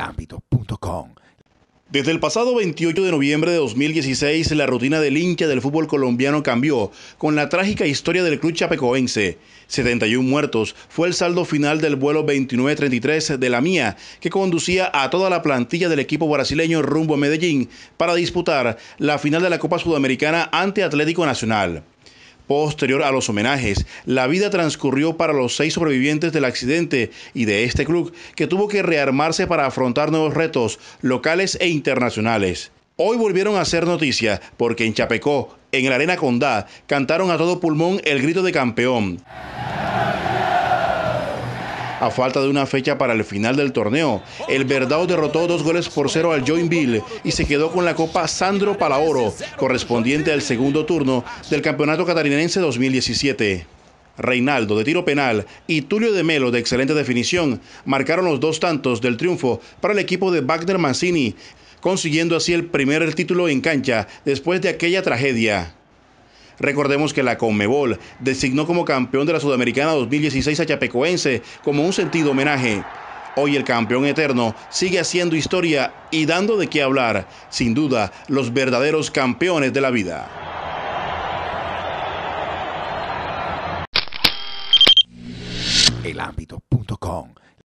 ámbito.com Desde el pasado 28 de noviembre de 2016, la rutina del hincha del fútbol colombiano cambió con la trágica historia del club chapecoense. 71 muertos fue el saldo final del vuelo 2933 de la mía, que conducía a toda la plantilla del equipo brasileño rumbo a Medellín para disputar la final de la Copa Sudamericana ante Atlético Nacional. Posterior a los homenajes, la vida transcurrió para los seis sobrevivientes del accidente y de este club, que tuvo que rearmarse para afrontar nuevos retos locales e internacionales. Hoy volvieron a hacer noticia porque en Chapecó, en el Arena Condá, cantaron a todo pulmón el grito de campeón. A falta de una fecha para el final del torneo, el Verdao derrotó dos goles por cero al Joinville y se quedó con la Copa Sandro Palaoro, correspondiente al segundo turno del Campeonato Catarinense 2017. Reinaldo de tiro penal y Tulio de Melo de excelente definición marcaron los dos tantos del triunfo para el equipo de Wagner Mancini, consiguiendo así el primer título en cancha después de aquella tragedia. Recordemos que la Conmebol designó como campeón de la Sudamericana 2016 a Chapecoense como un sentido homenaje. Hoy el campeón eterno sigue haciendo historia y dando de qué hablar, sin duda, los verdaderos campeones de la vida.